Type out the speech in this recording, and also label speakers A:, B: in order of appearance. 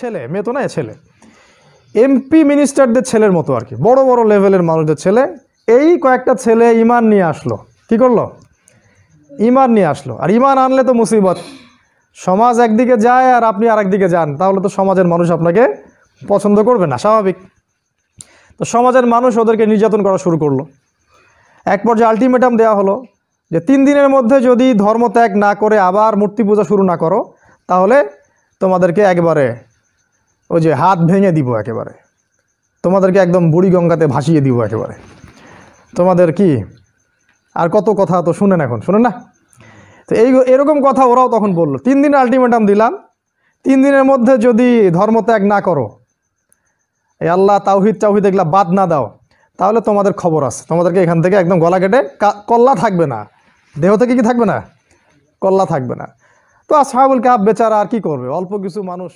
A: ছেলে মেয়ে তো না ছেলে এমপি মিনিস্টারদের ছেলের মতো আর কি বড় বড় লেভেলের মানুষদের ছেলে এই কয়েকটা ছেলে ইমান নিয়ে আসলো কি করলো ইমান নিয়ে আসলো আর ইমান আনলে তো মুসিবত সমাজ একদিকে যায় আর আপনি আর একদিকে যান তাহলে তো সমাজের মানুষ আপনাকে পছন্দ করবে না স্বাভাবিক তো সমাজের মানুষ ওদেরকে নির্যাতন করা শুরু করলো এক পর্যায়ে আলটিমেটাম দেওয়া হলো যে তিন দিনের মধ্যে যদি ধর্ম ত্যাগ না করে আবার মূর্তি পূজা শুরু না করো তাহলে তোমাদেরকে একবারে ওই যে হাত ভেঙে দিব একেবারে তোমাদেরকে একদম বুড়ি গঙ্গাতে ভাসিয়ে দিব একেবারে তোমাদের কি আর কত কথা তো শুনেন এখন শুনেন না তো এই এরকম কথা ওরাও তখন বলল তিন দিন আলটিমেটাম দিলাম তিন দিনের মধ্যে যদি ধর্মত্যাগ না করো এই আল্লাহ তাওহিদ চাউহিদ এগুলো বাদ না দাও তাহলে তোমাদের খবর আছে তোমাদেরকে এখান থেকে একদম গলা কেটে কল্লা থাকবে না দেহ থেকে কি থাকবে না কল্লা থাকবে না তো আর আসহাবুল কাপ বেচারা আর কি করবে অল্প কিছু মানুষ